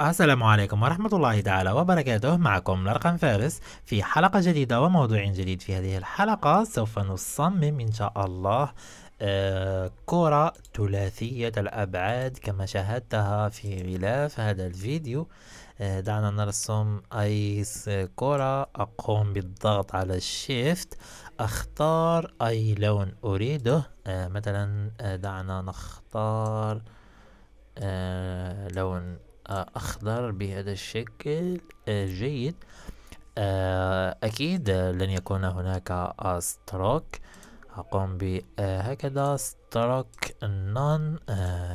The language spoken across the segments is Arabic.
السلام عليكم ورحمة الله تعالى وبركاته معكم لرقم فارس في حلقة جديدة وموضوع جديد في هذه الحلقة سوف نصمم إن شاء الله آه، كرة ثلاثية الأبعاد كما شاهدتها في غلاف هذا الفيديو آه، دعنا نرسم أي كرة أقوم بالضغط على الشيفت أختار أي لون أريده آه، مثلا دعنا نختار لون أخضر بهذا الشكل آه، جيد آه، أكيد لن يكون هناك ستروك أقوم بهكذا آه، ستروك نون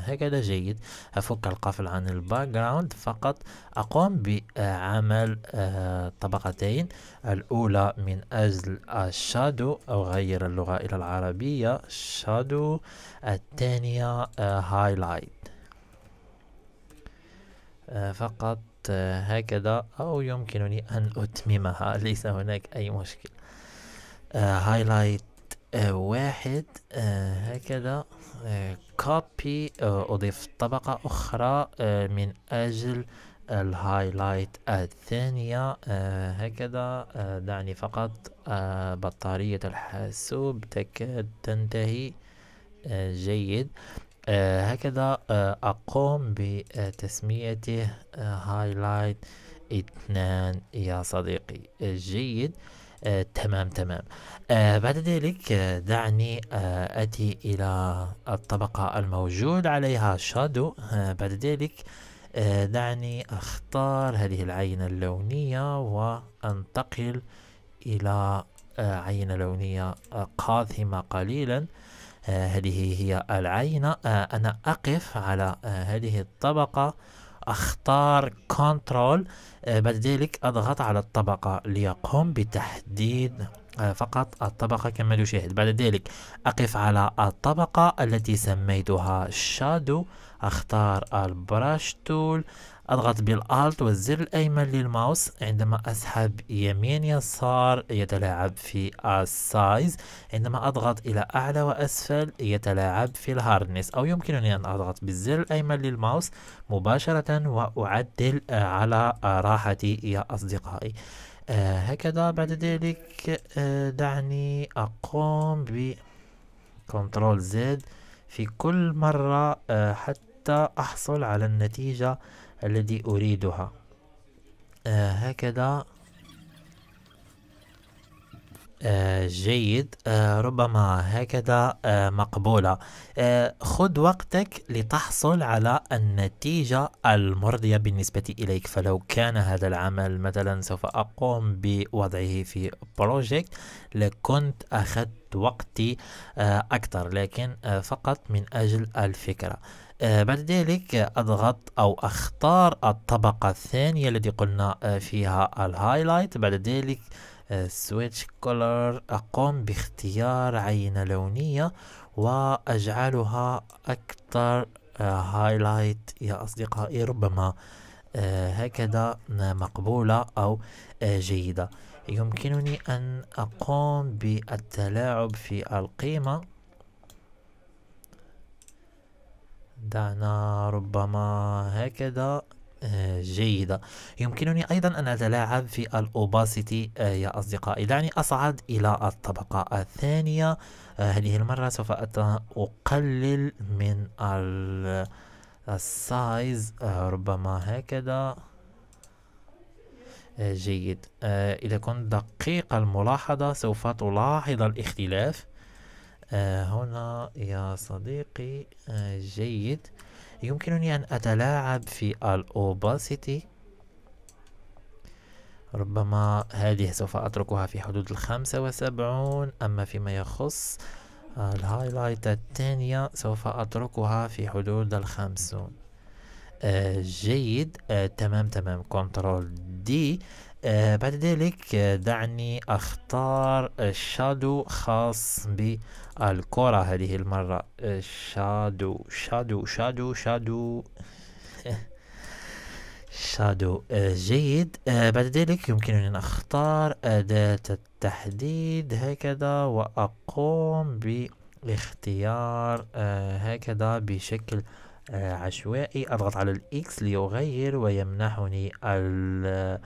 هكذا جيد أفك القفل عن الباك جراوند فقط أقوم بعمل طبقتين الأولى من أجل الشادو أغير اللغة إلى العربية شادو الثانية هايلايت آه، فقط آه، هكذا أو يمكنني أن أتممها ليس هناك أي مشكل هايلايت آه، واحد هكذا كوبي أضيف طبقة أخرى من أجل الهايلايت الثانية هكذا دعني فقط بطارية الحاسوب تكاد تنتهي جيد آه، هكذا آه، أقوم بتسميته هايلايت آه، اثنان يا صديقي جيد آه، تمام تمام آه بعد ذلك دعني آه أتي إلى الطبقة الموجود عليها شادو آه بعد ذلك آه دعني أختار هذه العينة اللونية وأنتقل إلى آه عينة لونية قاثمة قاتمة قليلا آه، هذه هي العينة آه، أنا أقف على آه، هذه الطبقة اختار كنترول بعد ذلك اضغط على الطبقة ليقوم بتحديد فقط الطبقة كما تشاهد بعد ذلك أقف على الطبقة التي سميتها شادو أختار البراش تول أضغط بالألت والزر الأيمن للماوس عندما أسحب يمين يسار يتلاعب في السايز عندما أضغط إلى أعلى وأسفل يتلاعب في الهاردنس أو يمكنني أن أضغط بالزر الأيمن للماوس مباشرة وأعدل على راحتي يا أصدقائي آه هكذا بعد ذلك آه دعني أقوم ب كنترول زد في كل مرة آه حتى أحصل على النتيجة الذي أريدها آه هكذا آه جيد آه ربما هكذا آه مقبولة آه، خذ وقتك لتحصل على النتيجة المرضية بالنسبة إليك فلو كان هذا العمل مثلا سوف أقوم بوضعه في بروجكت لكنت أخذت وقتي آه، أكثر لكن آه، فقط من أجل الفكرة آه، بعد ذلك اضغط او اختار الطبقة الثانية التي قلنا آه، فيها الهايلايت بعد ذلك سويتش آه، كولر اقوم باختيار عينة لونية واجعلها اكثر هايلايت يا اصدقائي ربما هكذا مقبولة او جيدة يمكنني ان اقوم بالتلاعب في القيمة دعنا ربما هكذا آه، جيدة يمكنني أيضا أن أتلاعب في الأوباسيتي آه، يا أصدقائي دعني أصعد إلى الطبقة الثانية آه، هذه المرة سوف أقلل من السايز ربما هكذا جيد إذا كنت دقيق الملاحظة سوف تلاحظ الاختلاف آه، هنا يا صديقي آه، جيد يمكنني أن أتلاعب في الأوباسيتي ربما هذه سوف أتركها في حدود الخمسة وسبعون أما فيما يخص الهايلايت الثانية سوف أتركها في حدود الخمسون آه، جيد تمام تمام كنترول دي آه، بعد ذلك آه، دعني اختار الشادو خاص بالكرة هذه المرة الشادو آه، شادو شادو شادو شادو جيد بعد ذلك يمكنني ان اختار اداة التحديد هكذا واقوم باختيار هكذا بشكل عشوائي اضغط على الاكس ليغير ويمنحني ال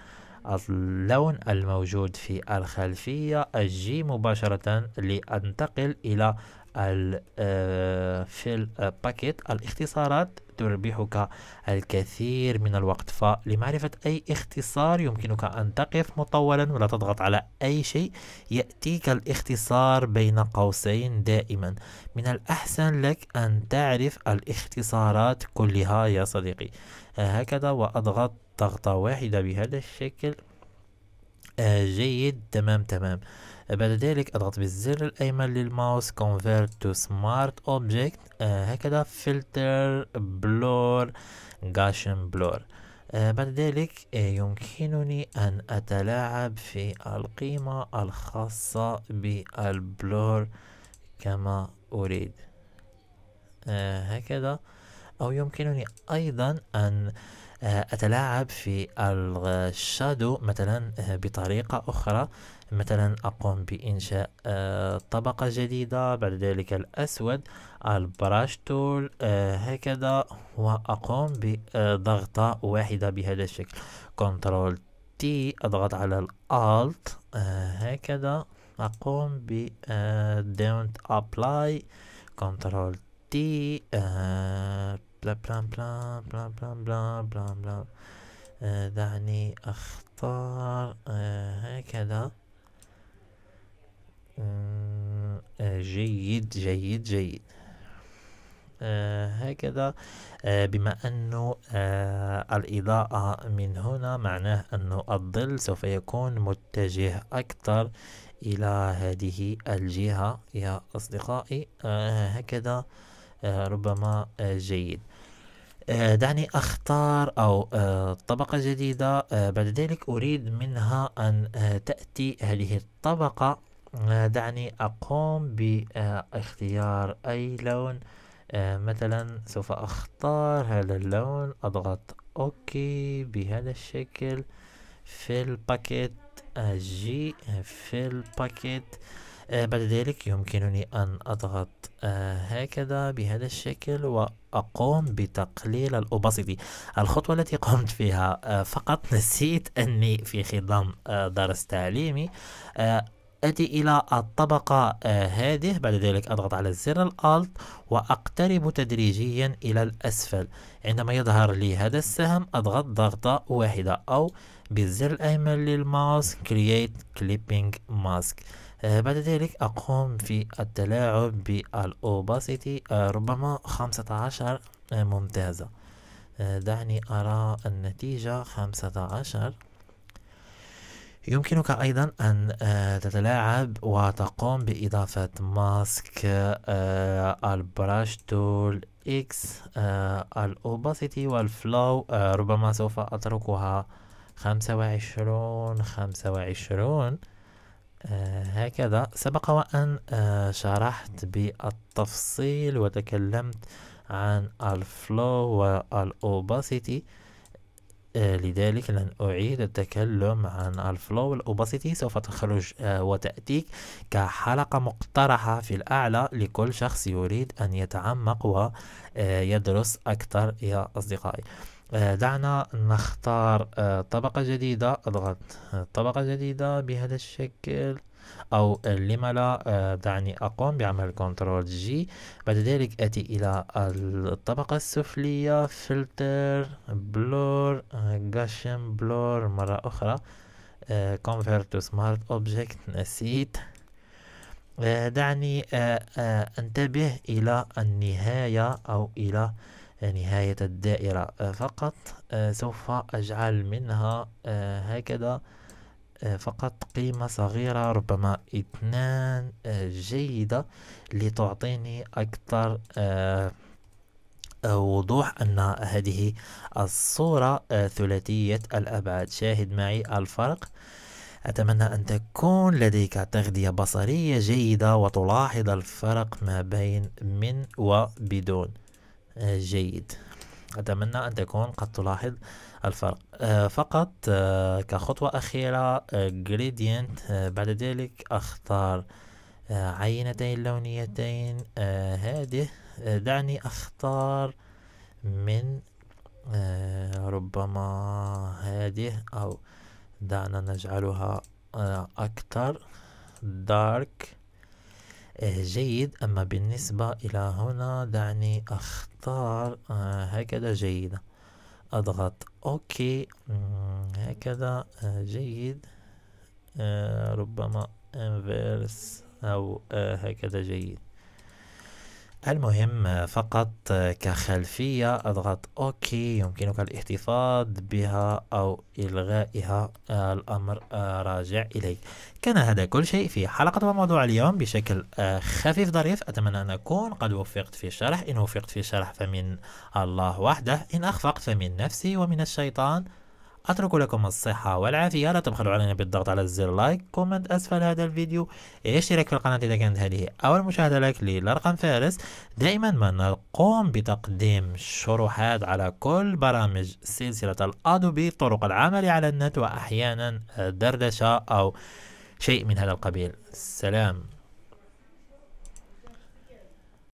اللون الموجود في الخلفية الجي مباشرة لأنتقل إلى آه، في الباكيت آه، الاختصارات تربحك الكثير من الوقت فلمعرفة أي اختصار يمكنك أن تقف مطولا ولا تضغط على أي شيء يأتيك الاختصار بين قوسين دائما من الأحسن لك أن تعرف الاختصارات كلها يا صديقي آه، هكذا وأضغط ضغطة واحدة بهذا الشكل جيد تمام تمام بعد ذلك اضغط بالزر الايمن للماوس convert to smart object آه، هكذا filter blur Gaussian blur آه، بعد ذلك آه، يمكنني أن أتلاعب في القيمة الخاصة بالبلور كما أريد هكذا أو يمكنني أيضا أن آه، أتلاعب في الشادو مثلا آه، بطريقة أخرى مثلا أقوم بإنشاء آه، طبقة جديدة بعد ذلك الأسود البراش تول هكذا وأقوم بضغطة واحدة بهذا الشكل كنترول تي أضغط على الألت هكذا أقوم ب دونت أبلاي كنترول تي بلا بلا بلا بلا بلا بلا بلا بلا آه، دعني اختار آه، هكذا آه، جيد جيد جيد هكذا بما أنه الإضاءة من هنا معناه أنه الظل سوف يكون متجه أكثر إلى هذه الجهة يا أصدقائي هكذا آه، ربما آه، جيد آه، دعني أختار أو طبقة جديدة بعد ذلك أريد منها أن تأتي هذه الطبقة دعني أقوم باختيار أي لون مثلا سوف أختار هذا اللون أضغط أوكي بهذا الشكل في الباكيت جي في الباكيت آه، بعد ذلك يمكنني أن أضغط آه، هكذا بهذا الشكل وأقوم بتقليل الأوباسيتي الخطوة التي قمت فيها آه، فقط نسيت أني في خضم درس تعليمي أتي إلى الطبقة هذه بعد ذلك أضغط على زر الألت وأقترب تدريجيا إلى الأسفل عندما يظهر لي هذا السهم أضغط ضغطة واحدة أو بالزر الأيمن للماوس Create Clipping Mask آه، بعد ذلك أقوم في التلاعب بالأوباسيتي آه، ربما خمسة عشر آه، ممتازة دعني أرى النتيجة خمسة عشر يمكنك أيضا أن تتلاعب وتقوم بإضافة ماسك البراش تول إكس الأوباسيتي والفلو ربما سوف أتركها خمسة وعشرون خمسة وعشرون هكذا سبق وأن آه، شرحت بالتفصيل وتكلمت عن الفلو والأوباسيتي آه، لذلك لن أعيد التكلم عن الفلو والأوباسيتي سوف تخرج آه، وتأتيك كحلقة مقترحة في الأعلى لكل شخص يريد أن يتعمق ويدرس أكثر يا أصدقائي آه، دعنا نختار آه، طبقة جديدة اضغط آه، طبقة جديدة بهذا الشكل او لما لا دعني اقوم بعمل كنترول جي بعد ذلك اتي الى الطبقة السفلية فلتر بلور غاشم بلور مرة اخرى convert to smart object نسيت دعني انتبه الى النهاية او الى نهاية الدائرة آه، فقط آه، سوف أجعل منها آه، هكذا فقط قيمة صغيرة ربما اثنان جيدة لتعطيني أكثر وضوح أن هذه الصورة ثلاثية الأبعاد شاهد معي الفرق أتمنى أن تكون لديك تغذية بصرية جيدة وتلاحظ الفرق ما بين من وبدون جيد أتمنى أن تكون قد تلاحظ الفرق آه، فقط آه، كخطوة أخيرة آه، gradient بعد ذلك أختار عينتين لونيتين هذه دعني أختار من ربما هذه أو دعنا نجعلها أكثر دارك آه، جيد أما بالنسبة إلى هنا دعني أختار آه، هكذا جيدة أضغط أوكي هكذا آه، جيد ربما انفيرس أو هكذا جيد المهم فقط كخلفية أضغط أوكي يمكنك الاحتفاظ بها أو إلغائها الأمر آه، راجع إليك كان هذا كل شيء في حلقة وموضوع اليوم بشكل آه، خفيف ظريف أتمنى أن أكون قد وفقت في الشرح إن وفقت في الشرح فمن الله وحده إن أخفقت فمن نفسي ومن الشيطان أترك لكم الصحة والعافية لا تبخلوا علينا بالضغط على زر لايك كومنت أسفل هذا الفيديو اشترك في القناة إذا كانت هذه أول مشاهدة لك للرقم فارس دائما ما نقوم بتقديم شروحات على كل برامج سلسلة الأدوبي طرق العمل على النت وأحيانا دردشة أو شيء من هذا القبيل سلام